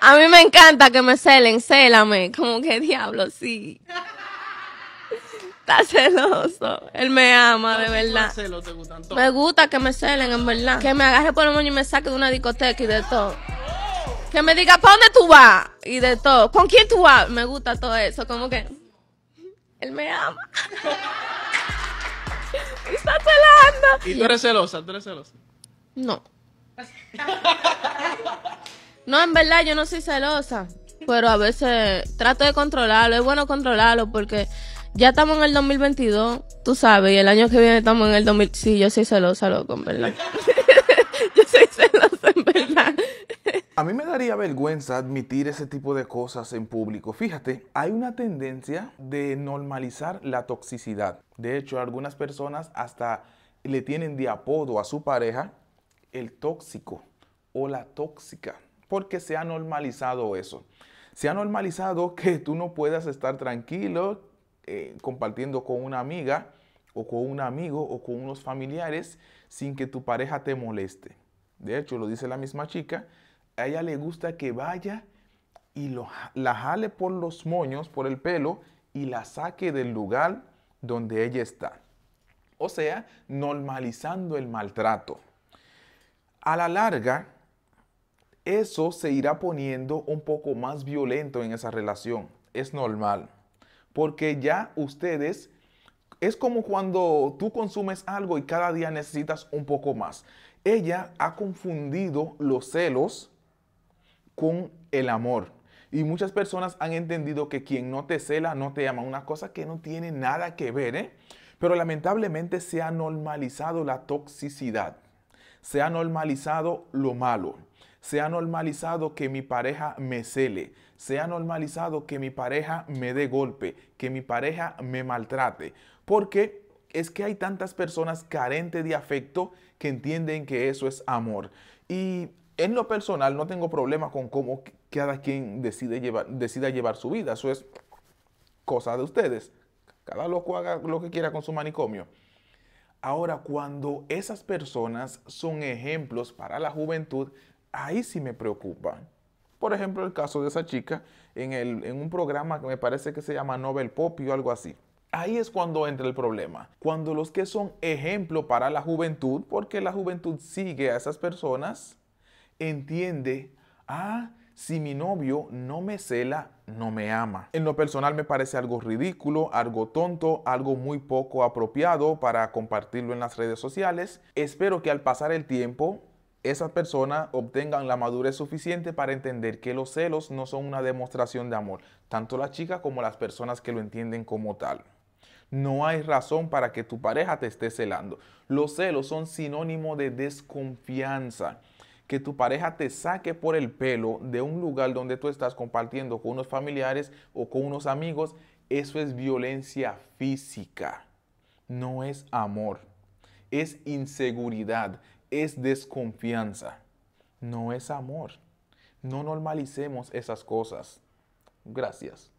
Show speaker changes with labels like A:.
A: A mí me encanta que me celen, célame. Como que diablo, sí. Está celoso. Él me ama, de verdad. Me gusta que me celen, en verdad. Que me agarre por el moño y me saque de una discoteca y de todo. Que me diga, ¿para dónde tú vas? Y de todo. ¿Con quién tú vas? Me gusta todo eso. Como que. Él me ama. Y está celando. ¿Y tú eres celosa? ¿Tú eres celosa? No. No, en verdad yo no soy celosa, pero a veces trato de controlarlo, es bueno controlarlo porque ya estamos en el 2022, tú sabes, y el año que viene estamos en el 2000. Sí, yo soy celosa, loco, en verdad. yo soy
B: celosa, en verdad. A mí me daría vergüenza admitir ese tipo de cosas en público. Fíjate, hay una tendencia de normalizar la toxicidad. De hecho, algunas personas hasta le tienen de apodo a su pareja el tóxico o la tóxica porque se ha normalizado eso. Se ha normalizado que tú no puedas estar tranquilo eh, compartiendo con una amiga o con un amigo o con unos familiares sin que tu pareja te moleste. De hecho, lo dice la misma chica, a ella le gusta que vaya y la jale por los moños, por el pelo y la saque del lugar donde ella está. O sea, normalizando el maltrato. A la larga, eso se irá poniendo un poco más violento en esa relación. Es normal. Porque ya ustedes, es como cuando tú consumes algo y cada día necesitas un poco más. Ella ha confundido los celos con el amor. Y muchas personas han entendido que quien no te cela no te ama, una cosa que no tiene nada que ver, ¿eh? Pero lamentablemente se ha normalizado la toxicidad, se ha normalizado lo malo. Se ha normalizado que mi pareja me cele. Se ha normalizado que mi pareja me dé golpe, que mi pareja me maltrate. Porque es que hay tantas personas carentes de afecto que entienden que eso es amor. Y en lo personal no tengo problema con cómo cada quien decide llevar, decida llevar su vida. Eso es cosa de ustedes. Cada loco haga lo que quiera con su manicomio. Ahora, cuando esas personas son ejemplos para la juventud ahí sí me preocupa. Por ejemplo, el caso de esa chica en, un programa que me parece que se llama Nobel Pop o algo así. Ahí es cuando entra el problema, cuando los que son ejemplo para la juventud, porque la juventud sigue a esas personas, entiende, ah, si mi novio no me cela, no me ama. En lo personal me parece algo ridículo, algo tonto, algo muy poco apropiado para compartirlo en las redes sociales. Espero que al pasar el tiempo esas personas obtengan la madurez suficiente para entender que los celos no son una demostración de amor, tanto la chica como las personas que lo entienden como tal. No hay razón para que tu pareja te esté celando. Los celos son sinónimo de desconfianza. Que tu pareja te saque por el pelo de un lugar donde tú estás compartiendo con unos familiares o con unos amigos, eso es violencia física. No es amor. Es inseguridad es desconfianza, no es amor. No normalicemos esas cosas. Gracias.